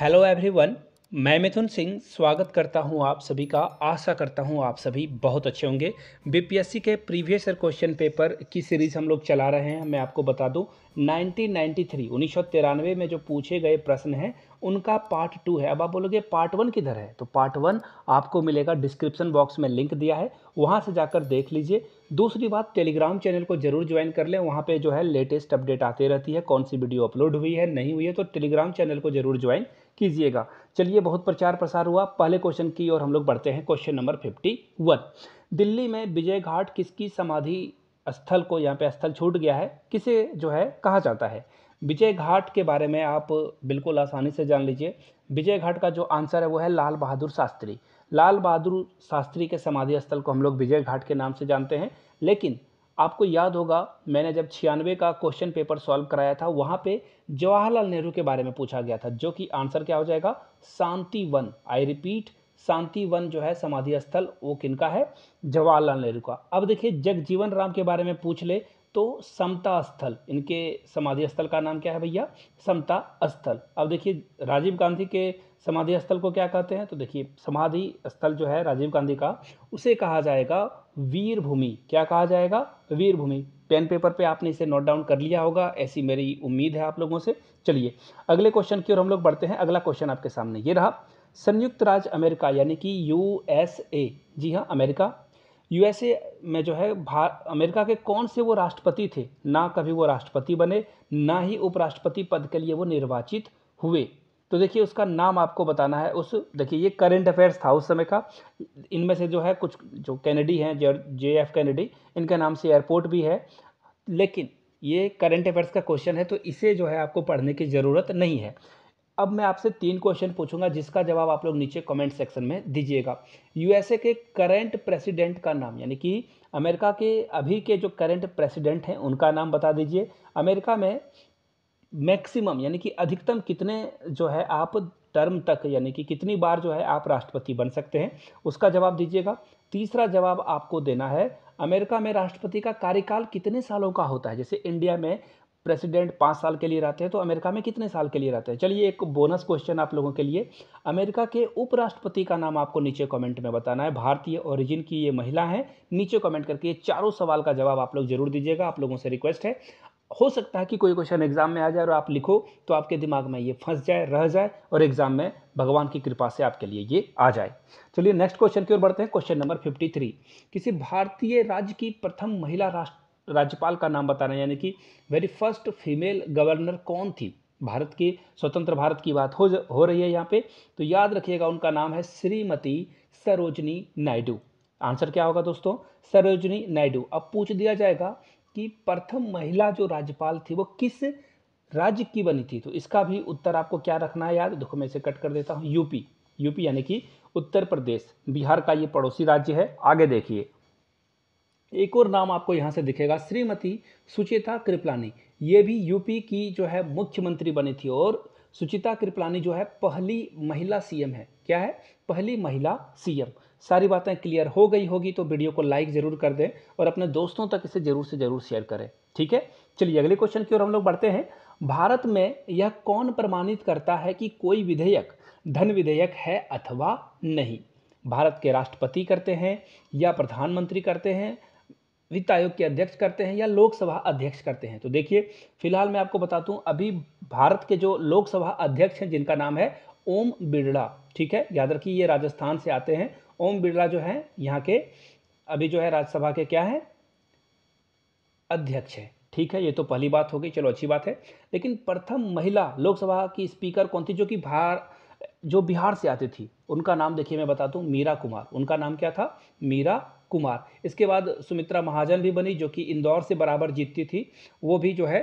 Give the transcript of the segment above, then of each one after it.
hello everyone मैं मिथुन सिंह स्वागत करता हूं आप सभी का आशा करता हूं आप सभी बहुत अच्छे होंगे बीपीएससी के प्रीवियस ईयर क्वेश्चन पेपर की सीरीज़ हम लोग चला रहे हैं मैं आपको बता दूं 1993 1993 में जो पूछे गए प्रश्न हैं उनका पार्ट टू है अब आप बोलोगे पार्ट वन किधर है तो पार्ट वन आपको मिलेगा डिस्क्रिप्शन बॉक्स में लिंक दिया है वहाँ से जाकर देख लीजिए दूसरी बात टेलीग्राम चैनल को जरूर ज्वाइन कर लें वहाँ पर जो है लेटेस्ट अपडेट आते रहती है कौन सी वीडियो अपलोड हुई है नहीं हुई है तो टेलीग्राम चैनल को जरूर ज्वाइन कीजिएगा चलिए बहुत प्रचार प्रसार हुआ पहले क्वेश्चन की ओर हम लोग बढ़ते हैं question number fifty one Delhi में विजय घाट किसकी समाधि स्थल को यहाँ पे स्थल छूट गया है किसे जो है कहा जाता है विजय घाट के बारे में आप बिल्कुल आसानी से जान लीजिए विजय घाट का जो आंसर है वो है लाल बहादुर शास्त्री लाल बहादुर शास्त्री के समाधि स्थल को हम लोग विजय घाट के नाम से जानते हैं लेकिन आपको याद होगा मैंने जब छियानवे का क्वेश्चन पेपर सॉल्व कराया था वहाँ पे जवाहरलाल नेहरू के बारे में पूछा गया था जो कि आंसर क्या हो जाएगा शांति वन आई रिपीट शांति वन जो है समाधि स्थल वो किनका है जवाहरलाल नेहरू का अब देखिए जगजीवन राम के बारे में पूछ ले तो समता स्थल इनके समाधि स्थल का नाम क्या है भैया समता स्थल अब देखिए राजीव गांधी के समाधि स्थल को क्या कहते हैं तो देखिए समाधि स्थल जो है राजीव गांधी का उसे कहा जाएगा वीरभूमि क्या कहा जाएगा वीरभूमि पेन पेपर पे आपने इसे नोट डाउन कर लिया होगा ऐसी मेरी उम्मीद है आप लोगों से चलिए अगले क्वेश्चन की ओर हम लोग बढ़ते हैं अगला क्वेश्चन आपके सामने ये रहा संयुक्त राज्य अमेरिका यानी कि यू जी हाँ अमेरिका यू में जो है भार अमेरिका के कौन से वो राष्ट्रपति थे ना कभी वो राष्ट्रपति बने ना ही उपराष्ट्रपति पद के लिए वो निर्वाचित हुए तो देखिए उसका नाम आपको बताना है उस देखिए ये करेंट अफेयर्स था उस समय का इनमें से जो है कुछ जो कैनेडी हैं जे एफ कैनेडी इनके नाम से एयरपोर्ट भी है लेकिन ये करेंट अफेयर्स का क्वेश्चन है तो इसे जो है आपको पढ़ने की ज़रूरत नहीं है अब मैं आपसे तीन क्वेश्चन पूछूंगा जिसका जवाब आप लोग नीचे कमेंट सेक्शन में दीजिएगा यूएसए के करंट प्रेसिडेंट का नाम यानी कि अमेरिका के अभी के जो करंट प्रेसिडेंट हैं उनका नाम बता दीजिए अमेरिका में मैक्सिमम यानी कि अधिकतम कितने जो है आप टर्म तक यानी कि कितनी बार जो है आप राष्ट्रपति बन सकते हैं उसका जवाब दीजिएगा तीसरा जवाब आपको देना है अमेरिका में राष्ट्रपति का कार्यकाल कितने सालों का होता है जैसे इंडिया में प्रेसिडेंट पाँच साल के लिए रहते हैं तो अमेरिका में कितने साल के लिए रहते हैं चलिए एक बोनस क्वेश्चन आप लोगों के लिए अमेरिका के उपराष्ट्रपति का नाम आपको नीचे कमेंट में बताना है भारतीय ओरिजिन की ये महिला हैं नीचे कमेंट करके ये चारों सवाल का जवाब आप लोग जरूर दीजिएगा आप लोगों से रिक्वेस्ट है हो सकता है कि कोई क्वेश्चन एग्जाम में आ जाए और आप लिखो तो आपके दिमाग में ये फंस जाए रह जाए और एग्जाम में भगवान की कृपा से आपके लिए ये आ जाए चलिए नेक्स्ट क्वेश्चन की ओर बढ़ते हैं क्वेश्चन नंबर 53 किसी भारतीय राज्य की प्रथम महिला राज्यपाल का नाम बताना यानी कि वेरी फर्स्ट फीमेल गवर्नर कौन थी भारत की स्वतंत्र भारत की बात हो हो रही है यहाँ पे तो याद रखिएगा उनका नाम है श्रीमती सरोजनी नायडू आंसर क्या होगा दोस्तों सरोजनी नायडू अब पूछ दिया जाएगा कि प्रथम महिला जो राज्यपाल थी वो किस राज्य की बनी थी तो इसका भी उत्तर आपको क्या रखना है यार देखो मैं इसे कट कर देता हूँ यूपी यूपी यानी कि उत्तर प्रदेश बिहार का ये पड़ोसी राज्य है आगे देखिए एक और नाम आपको यहाँ से दिखेगा श्रीमती सुचेता कृपलानी ये भी यूपी की जो है मुख्यमंत्री बनी थी और सुचिता कृपलानी जो है पहली महिला सीएम है क्या है पहली महिला सीएम सारी बातें क्लियर हो गई होगी तो वीडियो को लाइक ज़रूर कर दें और अपने दोस्तों तक इसे ज़रूर से ज़रूर शेयर करें ठीक है चलिए अगले क्वेश्चन की ओर हम लोग बढ़ते हैं भारत में यह कौन प्रमाणित करता है कि कोई विधेयक धन विधेयक है अथवा नहीं भारत के राष्ट्रपति करते हैं या प्रधानमंत्री करते हैं वित्त आयोग के अध्यक्ष करते हैं या लोकसभा अध्यक्ष करते हैं तो देखिए फिलहाल मैं आपको बताता हूँ अभी भारत के जो लोकसभा अध्यक्ष हैं जिनका नाम है ओम बिरला ठीक है याद रखिए ये राजस्थान से आते हैं ओम बिरला जो है यहाँ के अभी जो है राज्यसभा के क्या है अध्यक्ष है ठीक है ये तो पहली बात हो गई चलो अच्छी बात है लेकिन प्रथम महिला लोकसभा की स्पीकर कौन थी जो कि भार जो बिहार से आती थी उनका नाम देखिए मैं बता दूँ मीरा कुमार उनका नाम क्या था मीरा कुमार इसके बाद सुमित्रा महाजन भी बनी जो कि इंदौर से बराबर जीतती थी वो भी जो है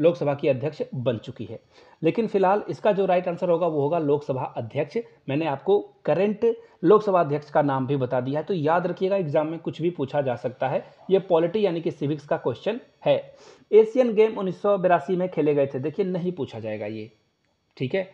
लोकसभा की अध्यक्ष बन चुकी है लेकिन फिलहाल इसका जो राइट आंसर होगा वो होगा लोकसभा अध्यक्ष मैंने आपको करंट लोकसभा अध्यक्ष का नाम भी बता दिया है तो याद रखिएगा एग्जाम में कुछ भी पूछा जा सकता है ये पॉलिटी यानी कि सिविक्स का क्वेश्चन है एशियन गेम उन्नीस में खेले गए थे देखिए नहीं पूछा जाएगा ये ठीक है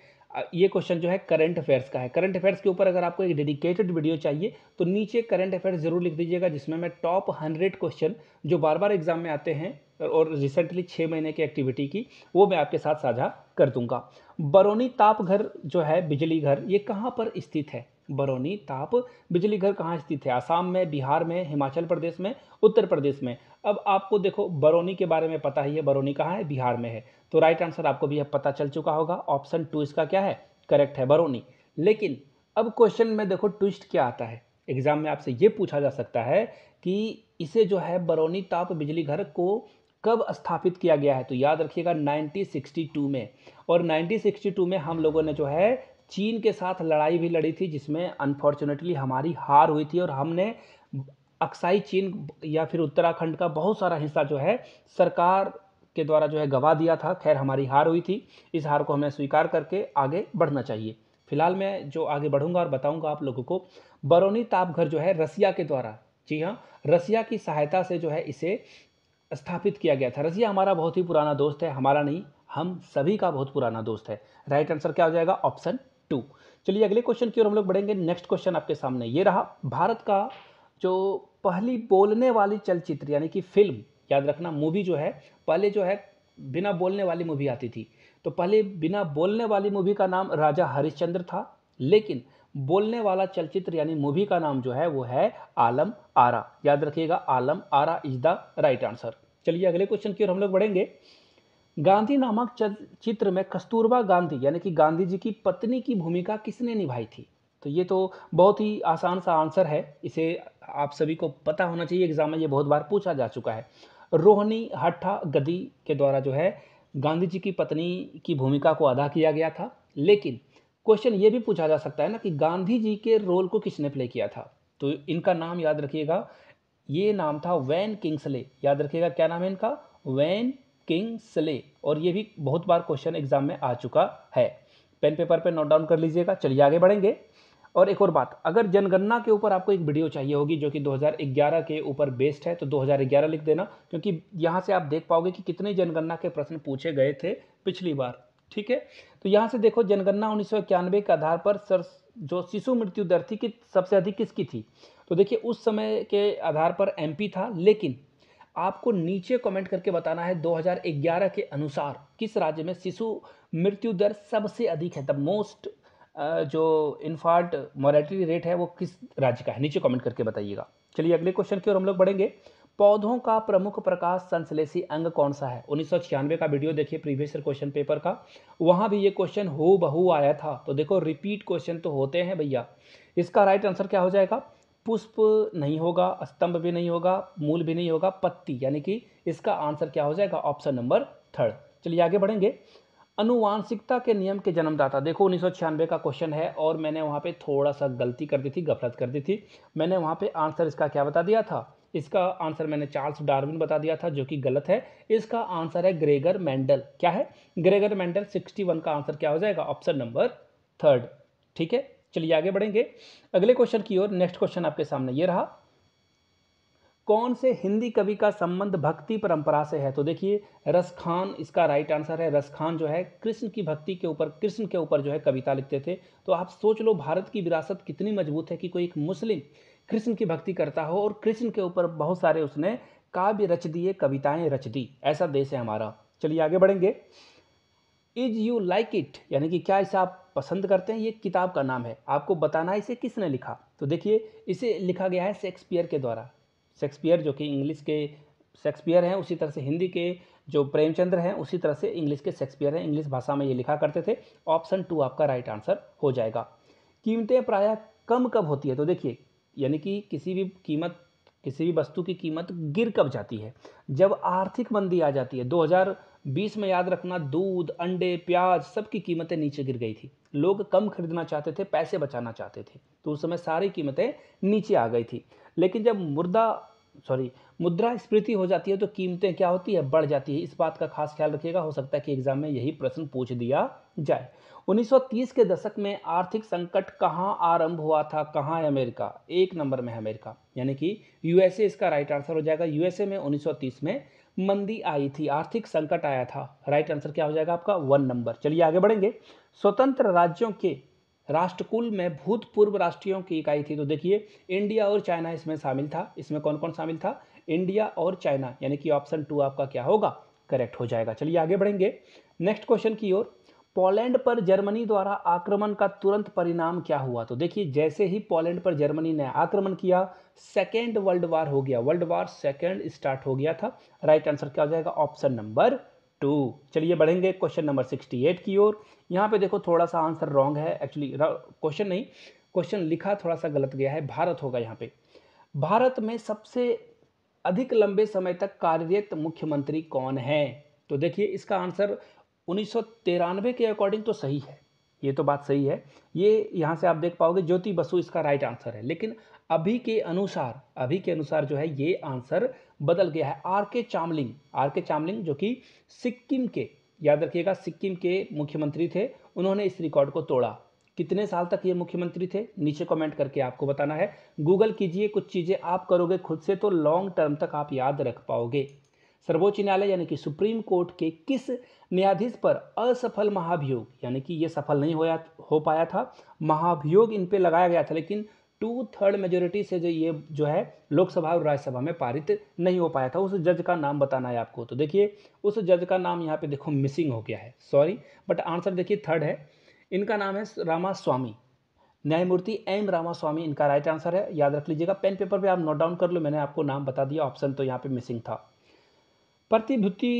ये क्वेश्चन जो है करंट अफेयर्स का है करंट अफेयर्स के ऊपर अगर आपको एक डेडिकेटेड वीडियो चाहिए तो नीचे करंट अफेयर्स जरूर लिख दीजिएगा जिसमें मैं टॉप हंड्रेड क्वेश्चन जो बार बार एग्जाम में आते हैं और रिसेंटली छः महीने की एक्टिविटी की वो मैं आपके साथ साझा कर दूंगा बरौनी ताप घर जो है बिजली घर ये कहाँ पर स्थित है बरौनी ताप बिजली घर कहाँ स्थित है आसाम में बिहार में हिमाचल प्रदेश में उत्तर प्रदेश में अब आपको देखो बरौनी के बारे में पता ही है बरौनी कहाँ है बिहार में है तो राइट आंसर आपको भी पता चल चुका होगा ऑप्शन टू इसका क्या है करेक्ट है बरौनी लेकिन अब क्वेश्चन में देखो ट्विस्ट क्या आता है एग्जाम में आपसे ये पूछा जा सकता है कि इसे जो है बरौनी ताप बिजली घर को कब स्थापित किया गया है तो याद रखिएगा 1962 में और 1962 में हम लोगों ने जो है चीन के साथ लड़ाई भी लड़ी थी जिसमें अनफॉर्चुनेटली हमारी हार हुई थी और हमने अक्साई चीन या फिर उत्तराखंड का बहुत सारा हिस्सा जो है सरकार के द्वारा जो है गवा दिया था खैर हमारी हार हुई थी इस हार को हमें स्वीकार करके आगे बढ़ना चाहिए फिलहाल मैं जो आगे बढ़ूंगा और बताऊंगा आप लोगों को बरौनी तापघर जो है रसिया के द्वारा जी हाँ रसिया की सहायता से जो है इसे स्थापित किया गया था रसिया हमारा बहुत ही पुराना दोस्त है हमारा नहीं हम सभी का बहुत पुराना दोस्त है राइट आंसर क्या हो जाएगा ऑप्शन टू चलिए अगले क्वेश्चन की ओर हम लोग बढ़ेंगे नेक्स्ट क्वेश्चन आपके सामने ये रहा भारत का जो पहली बोलने वाली चलचित्र यानी कि फिल्म याद रखना मूवी जो है पहले जो है बिना बोलने वाली मूवी आती थी तो पहले बिना बोलने वाली मूवी का नाम राजा हरिश्चंद्र था लेकिन बोलने वाला चलचित्र यानी मूवी का नाम जो है वो है आलम आरा याद रखिएगा Alam Ara is the right answer चलिए अगले क्वेश्चन की ओर हम लोग बढ़ेंगे गांधी नामक चित्र में कस्तूरबा गांधी यानी कि गांधी जी की पत्नी की भूमिका किसने निभाई थी तो ये तो बहुत ही आसान सा आंसर है इसे आप सभी को पता होना चाहिए एग्जाम में ये बहुत बार पूछा जा चुका है रोहनी हट्ठा गदी के द्वारा जो है गांधी जी की पत्नी की भूमिका को अदा किया गया था लेकिन क्वेश्चन ये भी पूछा जा सकता है ना कि गांधी जी के रोल को किसने प्ले किया था तो इनका नाम याद रखिएगा ये नाम था वैन किंग्सले याद रखिएगा क्या नाम है इनका वैन किंग सले और ये भी बहुत बार क्वेश्चन एग्जाम में आ चुका है पेन पेपर पे नोट डाउन कर लीजिएगा चलिए आगे बढ़ेंगे और एक और बात अगर जनगणना के ऊपर आपको एक वीडियो चाहिए होगी जो कि 2011 के ऊपर बेस्ड है तो 2011 लिख देना क्योंकि यहाँ से आप देख पाओगे कि कितने जनगणना के प्रश्न पूछे गए थे पिछली बार ठीक है तो यहाँ से देखो जनगणना उन्नीस के आधार पर सर जो शिशु मृत्यु दर थी कि सबसे अधिक किसकी थी तो देखिए उस समय के आधार पर एमपी था लेकिन आपको नीचे कमेंट करके बताना है 2011 के अनुसार किस राज्य में शिशु मृत्यु दर सबसे अधिक है द मोस्ट जो इनफार्ट मोरेटरी रेट है वो किस राज्य का है नीचे कमेंट करके बताइएगा चलिए अगले क्वेश्चन की ओर हम लोग बढ़ेंगे पौधों का प्रमुख प्रकाश संश्लेषी अंग कौन सा है उन्नीस का वीडियो देखिए प्रीवियस क्वेश्चन पेपर का वहाँ भी ये क्वेश्चन हो बहू आया था तो देखो रिपीट क्वेश्चन तो होते हैं भैया इसका राइट आंसर क्या हो जाएगा पुष्प नहीं होगा स्तंभ भी नहीं होगा मूल भी नहीं होगा पत्ती यानी कि इसका आंसर क्या हो जाएगा ऑप्शन नंबर थर्ड चलिए आगे बढ़ेंगे अनुवांशिकता के नियम के जन्मदाता देखो उन्नीस का क्वेश्चन है और मैंने वहाँ पे थोड़ा सा गलती कर दी थी गफलत कर दी थी मैंने वहाँ पे आंसर इसका क्या बता दिया था इसका आंसर मैंने चार्ल्स डार्विन बता दिया था जो कि गलत है इसका आंसर है ग्रेगर मैंडल क्या है ग्रेगर मैंडल 61 का आंसर क्या हो जाएगा ऑप्शन नंबर थर्ड ठीक है चलिए आगे बढ़ेंगे अगले क्वेश्चन की ओर नेक्स्ट क्वेश्चन आपके सामने ये रहा कौन से हिंदी कवि का संबंध भक्ति परंपरा से है तो देखिए रस खान इसका राइट आंसर है रस खान जो है कृष्ण की भक्ति के ऊपर कृष्ण के ऊपर जो है कविता लिखते थे तो आप सोच लो भारत की विरासत कितनी मजबूत है कि कोई एक मुस्लिम कृष्ण की भक्ति करता हो और कृष्ण के ऊपर बहुत सारे उसने काव्य रच दिए कविताएं रच दी ऐसा देश है हमारा चलिए आगे बढ़ेंगे इज यू लाइक इट यानी कि क्या इसे आप पसंद करते हैं ये किताब का नाम है आपको बताना है इसे किसने लिखा तो देखिए इसे लिखा गया है शेक्सपियर के द्वारा शेक्सपियर जो कि इंग्लिश के शेक्सपियर हैं उसी तरह से हिंदी के जो प्रेमचंद्र हैं उसी तरह से इंग्लिश के शेक्सपियर हैं इंग्लिश भाषा में ये लिखा करते थे ऑप्शन टू आपका राइट आंसर हो जाएगा कीमतें प्रायः कम कब होती है तो देखिए यानी कि किसी भी कीमत किसी भी वस्तु की कीमत गिर कब जाती है जब आर्थिक मंदी आ जाती है 2020 में याद रखना दूध अंडे प्याज सब की कीमतें नीचे गिर गई थी लोग कम खरीदना चाहते थे पैसे बचाना चाहते थे तो उस समय सारी कीमतें नीचे आ गई थी लेकिन जब मुर्दा सॉरी मुद्रा स्फीति हो जाती है तो कीमतें क्या होती है बढ़ जाती है इस बात का खास ख्याल रखिएगा हो सकता है कि एग्जाम में यही प्रश्न पूछ दिया जाए 1930 के दशक में आर्थिक संकट कहाँ आरंभ हुआ था कहाँ है अमेरिका एक नंबर में है अमेरिका यानी कि यूएसए इसका राइट आंसर हो जाएगा यूएसए में 1930 में मंदी आई थी आर्थिक संकट आया था राइट आंसर क्या हो जाएगा आपका वन नंबर चलिए आगे बढ़ेंगे स्वतंत्र राज्यों के राष्ट्रकुल में भूतपूर्व राष्ट्रियों की इकाई थी तो देखिए इंडिया और चाइना इसमें शामिल था इसमें कौन कौन शामिल था इंडिया और चाइना यानी कि ऑप्शन टू आपका क्या होगा करेक्ट हो जाएगा चलिए आगे बढ़ेंगे नेक्स्ट क्वेश्चन की ओर पोलैंड पर जर्मनी द्वारा आक्रमण का तुरंत परिणाम क्या हुआ तो देखिए जैसे ही पोलैंड पर जर्मनी ने आक्रमण किया सेकेंड वर्ल्ड वार हो गया वर्ल्ड वार सेकेंड स्टार्ट हो गया था राइट आंसर क्या हो जाएगा ऑप्शन नंबर टू चलिए बढ़ेंगे क्वेश्चन नंबर सिक्सटी एट की ओर यहाँ पे देखो थोड़ा सा आंसर रॉन्ग है एक्चुअली क्वेश्चन नहीं क्वेश्चन लिखा थोड़ा सा गलत गया है भारत होगा यहाँ पे भारत में सबसे अधिक लंबे समय तक कार्यरत मुख्यमंत्री कौन है तो देखिए इसका आंसर उन्नीस के अकॉर्डिंग तो सही है ये तो बात सही है ये यहाँ से आप देख पाओगे ज्योति बसु इसका राइट आंसर है लेकिन अभी के अनुसार अभी के अनुसार जो है ये आंसर बदल गया है आर के चामलिंग आर के चामलिंग जो कि सिक्किम के याद रखिएगा सिक्किम के मुख्यमंत्री थे उन्होंने इस रिकॉर्ड को तोड़ा कितने साल तक ये मुख्यमंत्री थे नीचे कमेंट करके आपको बताना है गूगल कीजिए कुछ चीज़ें आप करोगे खुद से तो लॉन्ग टर्म तक आप याद रख पाओगे सर्वोच्च न्यायालय यानी कि सुप्रीम कोर्ट के किस न्यायाधीश पर असफल महाभियोग यानी कि ये सफल नहीं होया हो पाया था महाभियोग इन पे लगाया गया था लेकिन टू थर्ड मेजोरिटी से जो ये जो है लोकसभा और राज्यसभा में पारित नहीं हो पाया था उस जज का नाम बताना है आपको तो देखिए उस जज का नाम यहाँ पे देखो मिसिंग हो गया है सॉरी बट आंसर देखिए थर्ड है इनका नाम है रामा स्वामी न्यायमूर्ति एम रामास्वामी इनका राइट आंसर है याद रख लीजिएगा पेन पेपर पे आप नोट डाउन कर लो मैंने आपको नाम बता दिया ऑप्शन तो यहाँ पे मिसिंग था प्रतिभूति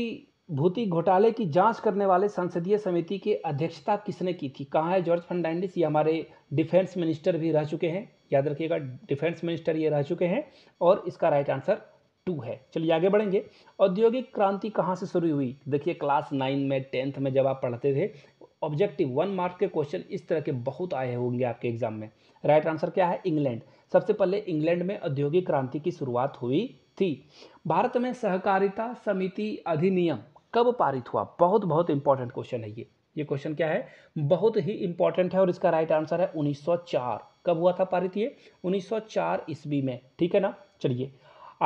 भूति घोटाले की जांच करने वाले संसदीय समिति की अध्यक्षता किसने की थी कहाँ है जॉर्ज फर्नांडिस ये हमारे डिफेंस मिनिस्टर भी रह चुके हैं याद रखिएगा डिफेंस मिनिस्टर ये रह चुके हैं और इसका राइट आंसर टू है चलिए आगे बढ़ेंगे औद्योगिक क्रांति कहाँ से शुरू हुई देखिए क्लास नाइन में टेंथ में जब आप पढ़ते थे ऑब्जेक्टिव वन मार्क के क्वेश्चन इस तरह के बहुत आए होंगे आपके एग्जाम में राइट आंसर क्या है इंग्लैंड सबसे पहले इंग्लैंड में औद्योगिक क्रांति की शुरुआत हुई थी भारत में सहकारिता समिति अधिनियम कब पारित हुआ बहुत बहुत इंपॉर्टेंट क्वेश्चन है ये ये क्वेश्चन क्या है बहुत ही इंपॉर्टेंट है और इसका राइट आंसर है 1904 कब हुआ था पारित ये 1904 ईस्वी में ठीक है ना चलिए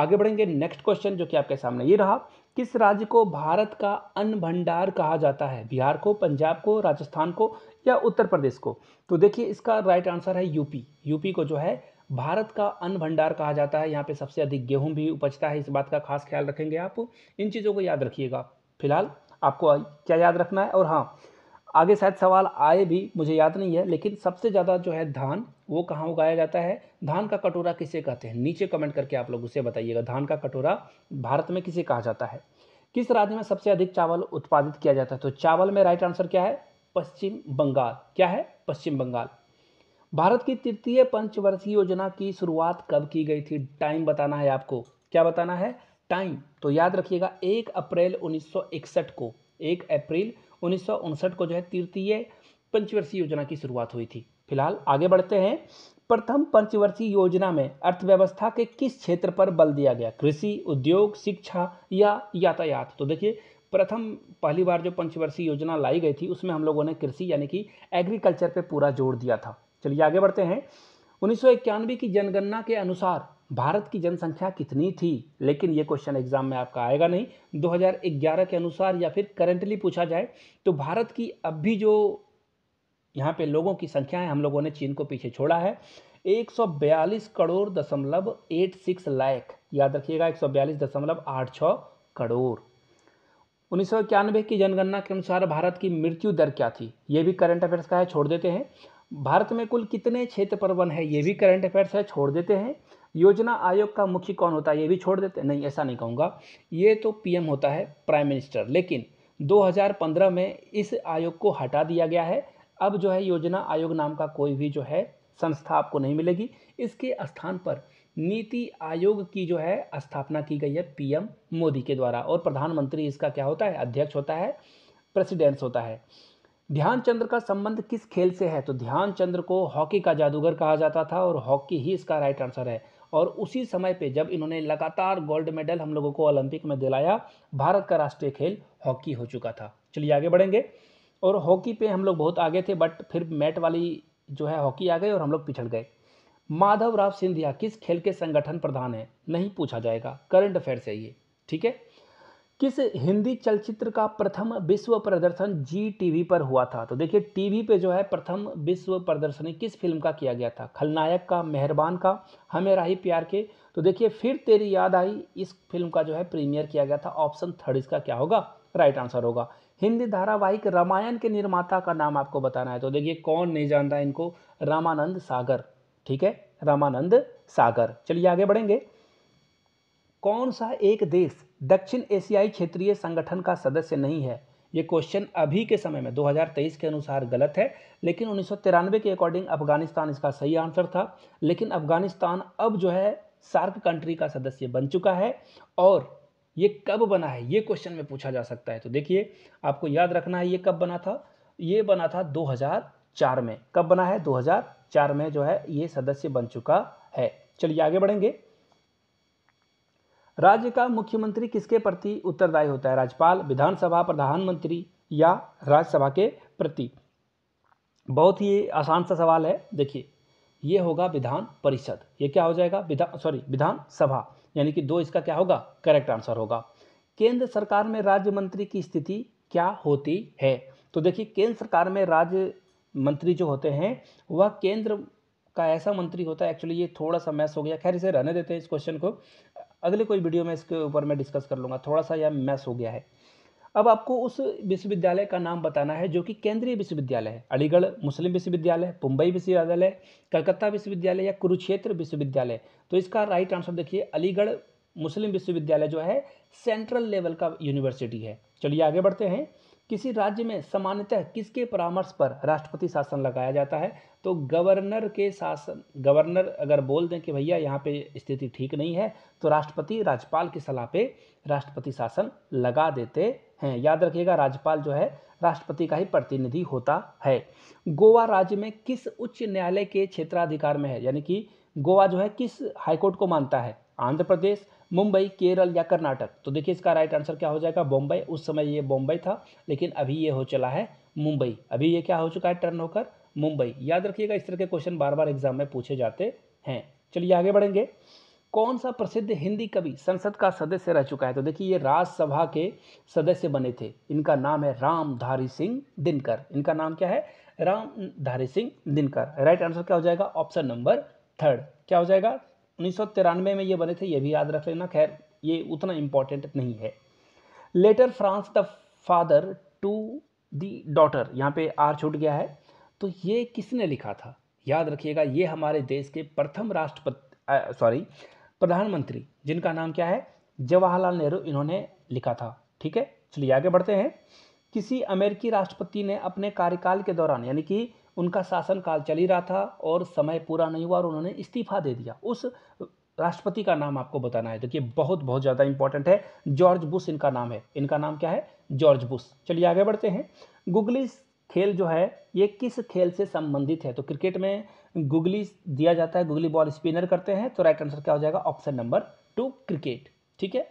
आगे बढ़ेंगे नेक्स्ट क्वेश्चन जो कि आपके सामने ये रहा किस राज्य को भारत का अन्न भंडार कहा जाता है बिहार को पंजाब को राजस्थान को या उत्तर प्रदेश को तो देखिए इसका राइट आंसर है यूपी यूपी को जो है भारत का अन्न भंडार कहा जाता है यहाँ पे सबसे अधिक गेहूं भी उपजता है इस बात का खास ख्याल रखेंगे आप इन चीज़ों को याद रखिएगा फिलहाल आपको क्या याद रखना है और हाँ आगे शायद सवाल आए भी मुझे याद नहीं है लेकिन सबसे ज़्यादा जो है धान वो कहाँ उगाया जाता है धान का कटोरा किसे कहते हैं नीचे कमेंट करके आप लोग उसे बताइएगा धान का कटोरा भारत में किसे कहा जाता है किस राज्य में सबसे अधिक चावल उत्पादित किया जाता है तो चावल में राइट आंसर क्या है पश्चिम बंगाल क्या है पश्चिम बंगाल भारत की तृतीय पंचवर्षीय योजना की शुरुआत कब की गई थी टाइम बताना है आपको क्या बताना है टाइम तो याद रखिएगा एक अप्रैल 1961 को एक अप्रैल उन्नीस को जो है तृतीय पंचवर्षीय योजना की शुरुआत हुई थी फिलहाल आगे बढ़ते हैं प्रथम पंचवर्षीय योजना में अर्थव्यवस्था के किस क्षेत्र पर बल दिया गया कृषि उद्योग शिक्षा या यातायात तो देखिए प्रथम पहली बार जो पंचवर्षीय योजना लाई गई थी उसमें हम लोगों ने कृषि यानी कि एग्रीकल्चर पे पूरा जोर दिया था चलिए आगे बढ़ते हैं उन्नीस की जनगणना के अनुसार भारत की जनसंख्या कितनी थी लेकिन ये क्वेश्चन एग्जाम में आपका आएगा नहीं 2011 के अनुसार या फिर करंटली पूछा जाए तो भारत की अब भी जो यहाँ पे लोगों की संख्या है हम लोगों ने चीन को पीछे छोड़ा है 142 करोड़ दशमलव एट सिक्स लाख याद रखिएगा एक सौ बयालीस दशमलव आठ छः करोड़ उन्नीस सौ की जनगणना के अनुसार भारत की मृत्यु दर क्या थी ये भी करंट अफेयर्स का है छोड़ देते हैं भारत में कुल कितने क्षेत्र पर वन है ये भी करंट अफेयर्स है छोड़ देते हैं योजना आयोग का मुख्य कौन होता है ये भी छोड़ देते नहीं ऐसा नहीं कहूँगा ये तो पी होता है प्राइम मिनिस्टर लेकिन दो में इस आयोग को हटा दिया गया है अब जो है योजना आयोग नाम का कोई भी जो है संस्था आपको नहीं मिलेगी इसके स्थान पर नीति आयोग की जो है स्थापना की गई है पीएम मोदी के द्वारा और प्रधानमंत्री इसका क्या होता है अध्यक्ष होता है प्रेसिडेंट्स होता है ध्यानचंद्र का संबंध किस खेल से है तो ध्यानचंद्र को हॉकी का जादूगर कहा जाता था और हॉकी ही इसका राइट आंसर है और उसी समय पे जब इन्होंने लगातार गोल्ड मेडल हम लोगों को ओलंपिक में दिलाया भारत का राष्ट्रीय खेल हॉकी हो चुका था चलिए आगे बढ़ेंगे और हॉकी पे हम लोग बहुत आगे थे बट फिर मैट वाली जो है हॉकी आ गई और हम लोग पिछड़ गए माधव राव सिंधिया किस खेल के संगठन प्रधान है नहीं पूछा जाएगा करंट अफेयर से ये ठीक है किस हिंदी चलचित्र का प्रथम विश्व प्रदर्शन जी टीवी पर हुआ था तो देखिए टीवी पे जो है प्रथम विश्व प्रदर्शन किस फिल्म का किया गया था खलनायक का मेहरबान का हमें राही प्यार के तो देखिए फिर तेरी याद आई इस फिल्म का जो है प्रीमियर किया गया था ऑप्शन थर्ड इसका क्या होगा राइट आंसर होगा हिंदी धारावाहिक रामायण के निर्माता का नाम आपको बताना है तो देखिए कौन नहीं जानता इनको रामानंद सागर ठीक है रामानंद सागर चलिए आगे बढ़ेंगे कौन सा एक देश दक्षिण एशियाई क्षेत्रीय संगठन का सदस्य नहीं है ये क्वेश्चन अभी के समय में 2023 के अनुसार गलत है लेकिन उन्नीस के अकॉर्डिंग अफगानिस्तान इसका सही आंसर था लेकिन अफगानिस्तान अब जो है सार्क कंट्री का सदस्य बन चुका है और ये कब बना है ये क्वेश्चन में पूछा जा सकता है तो देखिए आपको याद रखना है ये कब बना था ये बना था 2004 में कब बना है 2004 में जो है ये सदस्य बन चुका है चलिए आगे बढ़ेंगे राज्य का मुख्यमंत्री किसके प्रति उत्तरदायी होता है राज्यपाल विधानसभा प्रधानमंत्री या राज्यसभा के प्रति बहुत ही आसान सा सवाल है देखिए ये होगा विधान परिषद ये क्या हो जाएगा विधान सॉरी विधानसभा यानी कि दो इसका क्या होगा करेक्ट आंसर होगा केंद्र सरकार में राज्य मंत्री की स्थिति क्या होती है तो देखिए केंद्र सरकार में राज्य मंत्री जो होते हैं वह केंद्र का ऐसा मंत्री होता है एक्चुअली ये थोड़ा सा मैस हो गया खैर इसे रहने देते हैं इस क्वेश्चन को अगले कोई वीडियो में इसके ऊपर मैं डिस्कस कर लूँगा थोड़ा सा यह मैस हो गया है अब आपको उस विश्वविद्यालय का नाम बताना है जो कि केंद्रीय विश्वविद्यालय है अलीगढ़ मुस्लिम विश्वविद्यालय मुंबई विश्वविद्यालय कलकत्ता विश्वविद्यालय या कुरुक्षेत्र विश्वविद्यालय तो इसका राइट आंसर देखिए अलीगढ़ मुस्लिम विश्वविद्यालय जो है सेंट्रल लेवल का यूनिवर्सिटी है चलिए आगे बढ़ते हैं किसी राज्य में सामान्यतः किसके परामर्श पर राष्ट्रपति शासन लगाया जाता है तो गवर्नर के शासन गवर्नर अगर बोल दें कि भैया यहाँ पे स्थिति ठीक नहीं है तो राष्ट्रपति राज्यपाल की सलाह पे राष्ट्रपति शासन लगा देते हैं याद रखिएगा राज्यपाल जो है राष्ट्रपति का ही प्रतिनिधि होता है गोवा राज्य में किस उच्च न्यायालय के क्षेत्राधिकार में है यानी कि गोवा जो है किस हाईकोर्ट को मानता है आंध्र प्रदेश मुंबई केरल या कर्नाटक तो देखिए इसका राइट आंसर क्या हो जाएगा बॉम्बे उस समय ये बॉम्बे था लेकिन अभी ये हो चला है मुंबई अभी ये क्या हो चुका है टर्न होकर मुंबई याद रखिएगा इस तरह के क्वेश्चन बार बार एग्जाम में पूछे जाते हैं चलिए आगे बढ़ेंगे कौन सा प्रसिद्ध हिंदी कवि संसद का सदस्य रह चुका है तो देखिए ये राज्यसभा के सदस्य बने थे इनका नाम है रामधारी सिंह दिनकर इनका नाम क्या है रामधारी सिंह दिनकर राइट आंसर क्या हो जाएगा ऑप्शन नंबर थर्ड क्या हो जाएगा उन्नीस में ये बने थे ये भी याद रख लेना खैर ये उतना इम्पॉर्टेंट नहीं है letter from the father to the daughter यहाँ पे आर छूट गया है तो ये किसने लिखा था याद रखिएगा ये हमारे देश के प्रथम राष्ट्रपति सॉरी प्रधानमंत्री जिनका नाम क्या है जवाहरलाल नेहरू इन्होंने लिखा था ठीक है चलिए आगे बढ़ते हैं किसी अमेरिकी राष्ट्रपति ने अपने कार्यकाल के दौरान यानी कि उनका शासनकाल चल ही रहा था और समय पूरा नहीं हुआ और उन्होंने इस्तीफा दे दिया उस राष्ट्रपति का नाम आपको बताना है देखिए बहुत बहुत ज़्यादा इंपॉर्टेंट है जॉर्ज बुश इनका नाम है इनका नाम क्या है जॉर्ज बुश चलिए आगे बढ़ते हैं गुगली खेल जो है ये किस खेल से संबंधित है तो क्रिकेट में गुगली दिया जाता है गुगली बॉल स्पिनर करते हैं तो राइट आंसर क्या हो जाएगा ऑप्शन नंबर टू क्रिकेट ठीक है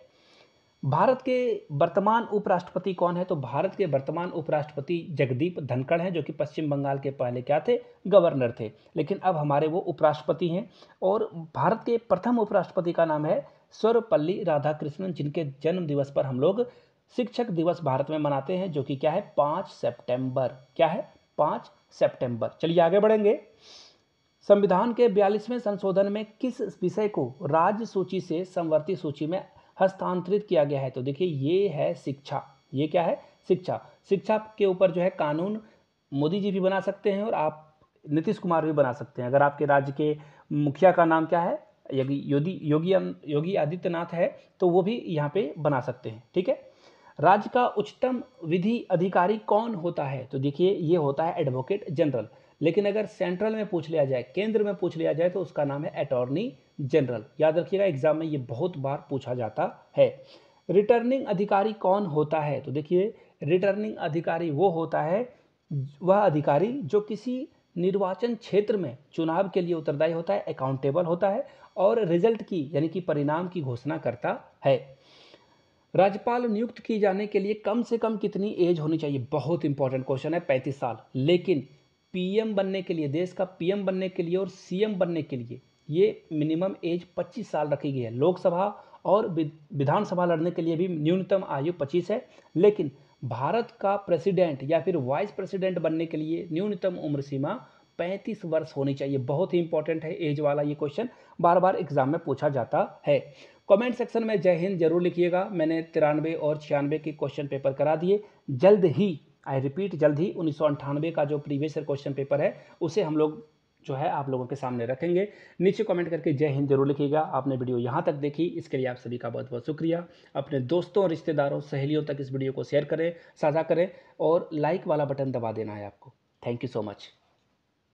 भारत के वर्तमान उपराष्ट्रपति कौन है तो भारत के वर्तमान उपराष्ट्रपति जगदीप धनखड़ हैं जो कि पश्चिम बंगाल के पहले क्या थे गवर्नर थे लेकिन अब हमारे वो उपराष्ट्रपति हैं और भारत के प्रथम उपराष्ट्रपति का नाम है सर्वपल्ली राधाकृष्णन जिनके जन्म दिवस पर हम लोग शिक्षक दिवस भारत में मनाते हैं जो कि क्या है पाँच सेप्टेम्बर क्या है पाँच सेप्टेम्बर चलिए आगे बढ़ेंगे संविधान के बयालीसवें संशोधन में किस विषय को राज्य सूची से समवर्ती सूची में हस्तांतरित किया गया है तो देखिए ये है शिक्षा ये क्या है शिक्षा शिक्षा के ऊपर जो है कानून मोदी जी भी बना सकते हैं और आप नीतीश कुमार भी बना सकते हैं अगर आपके राज्य के मुखिया का नाम क्या है यदि योगी योगी योगी आदित्यनाथ है तो वो भी यहाँ पे बना सकते हैं ठीक है राज्य का उच्चतम विधि अधिकारी कौन होता है तो देखिए ये होता है एडवोकेट जनरल लेकिन अगर सेंट्रल में पूछ लिया जाए केंद्र में पूछ लिया जाए तो उसका नाम है अटॉर्नी जनरल याद रखिएगा एग्जाम में ये बहुत बार पूछा जाता है रिटर्निंग अधिकारी कौन होता है तो देखिए रिटर्निंग अधिकारी वो होता है वह अधिकारी जो किसी निर्वाचन क्षेत्र में चुनाव के लिए उत्तरदायी होता है अकाउंटेबल होता है और रिजल्ट की यानी कि परिणाम की घोषणा करता है राज्यपाल नियुक्त किए जाने के लिए कम से कम कितनी एज होनी चाहिए बहुत इंपॉर्टेंट क्वेश्चन है पैंतीस साल लेकिन पीएम बनने के लिए देश का पीएम बनने के लिए और सीएम बनने के लिए ये मिनिमम एज 25 साल रखी गई है लोकसभा और विधानसभा लड़ने के लिए भी न्यूनतम आयु 25 है लेकिन भारत का प्रेसिडेंट या फिर वाइस प्रेसिडेंट बनने के लिए न्यूनतम उम्र सीमा 35 वर्ष होनी चाहिए बहुत ही इंपॉर्टेंट है एज वाला ये क्वेश्चन बार बार एग्जाम में पूछा जाता है कमेंट सेक्शन में जय हिंद जरूर लिखिएगा मैंने तिरानवे और छियानवे के क्वेश्चन पेपर करा दिए जल्द ही आई रिपीट जल्द ही उन्नीस का जो प्रीवियस क्वेश्चन पेपर है उसे हम लोग जो है आप लोगों के सामने रखेंगे नीचे कमेंट करके जय हिंद जरूर लिखिएगा आपने वीडियो यहाँ तक देखी इसके लिए आप सभी का बहुत बहुत शुक्रिया अपने दोस्तों रिश्तेदारों सहेलियों तक इस वीडियो को शेयर करें साझा करें और लाइक वाला बटन दबा देना है आपको थैंक यू सो मच